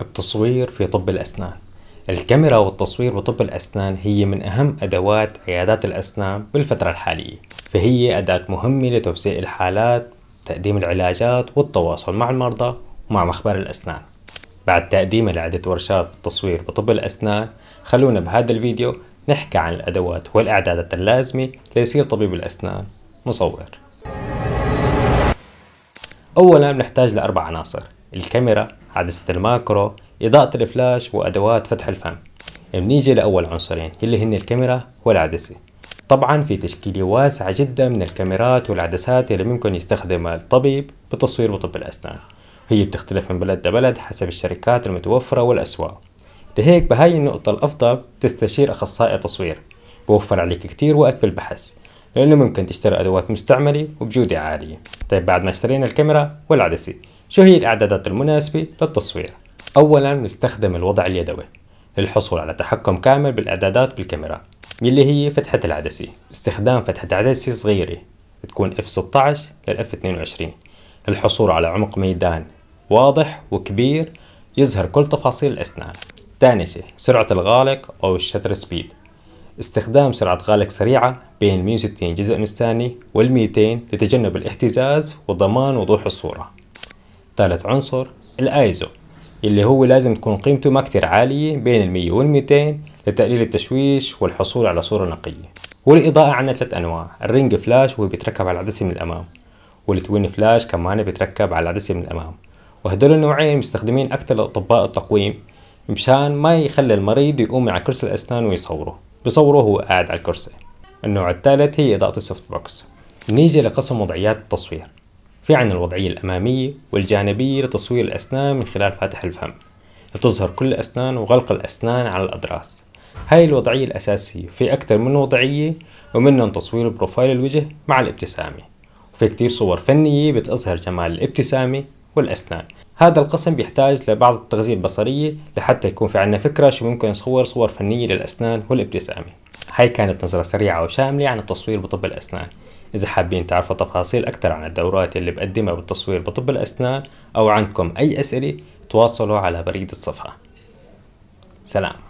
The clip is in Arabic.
التصوير في طب الأسنان الكاميرا والتصوير بطب الأسنان هي من أهم أدوات عيادات الأسنان بالفترة الحالية فهي أداة مهمة لتوسيع الحالات تقديم العلاجات والتواصل مع المرضى ومع مخبر الأسنان بعد تقديم لعدة ورشات تصوير بطب الأسنان خلونا بهذا الفيديو نحكي عن الأدوات والإعدادات اللازمة ليصير طبيب الأسنان مصور أولا بنحتاج لأربع عناصر الكاميرا عدسة الماكرو إضاءة الفلاش وأدوات فتح الفم بنيجي لأول عنصرين اللي هن الكاميرا والعدسة طبعا في تشكيلة واسعة جدا من الكاميرات والعدسات اللي ممكن يستخدمها الطبيب بتصوير وطب الأسنان هي بتختلف من بلد لبلد حسب الشركات المتوفرة والأسواق لهيك بهاي النقطة الأفضل تستشير أخصائي تصوير بوفر عليك كتير وقت بالبحث لأنه ممكن تشتري أدوات مستعملة وبجودة عالية طيب بعد ما اشترينا الكاميرا والعدسة شو هي الإعدادات المناسبة للتصوير؟ أولاً نستخدم الوضع اليدوي للحصول على تحكم كامل بالإعدادات بالكاميرا يلي هي فتحة العدسة استخدام فتحة عدسة صغيرة تكون F16 لل F22 للحصول على عمق ميدان واضح وكبير يظهر كل تفاصيل الأسنان ثاني شيء سرعة الغالق أو الشتر سبيد استخدام سرعة غالق سريعة بين 160 جزء من الثانية وال 200 لتجنب الاهتزاز وضمان وضوح الصورة ثالث عنصر الايزو اللي هو لازم تكون قيمته ما كتير عالية بين المية والميتين لتقليل التشويش والحصول على صورة نقية والإضاءة عندنا ثلاث أنواع الرينج فلاش وهو بيتركب على العدسة من الأمام والتوين فلاش كمان بيتركب على العدسة من الأمام وهدول النوعين مستخدمين أكثر الأطباء التقويم مشان ما يخلي المريض يقوم على كرسي الأسنان ويصوره بصوره وهو قاعد على الكرسي النوع الثالث هي إضاءة السوفت بوكس نيجي لقسم وضعيات التصوير في عنا الوضعية الأمامية والجانبية لتصوير الأسنان من خلال فاتح الفم لتظهر كل الأسنان وغلق الأسنان على الأضراس هاي الوضعية الأساسية في أكثر من وضعية ومنهم تصوير بروفايل الوجه مع الابتسامة وفي كتير صور فنية بتظهر جمال الابتسامة والأسنان هذا القسم بيحتاج لبعض التغذية البصرية لحتى يكون في عنا فكرة شو ممكن نصور صور فنية للأسنان والابتسامة هاي كانت نظرة سريعة وشاملة عن التصوير بطب الأسنان إذا حابين تعرفوا تفاصيل أكثر عن الدورات اللي بقدمها بالتصوير بطب الأسنان أو عندكم أي أسئلة تواصلوا على بريد الصفحة سلام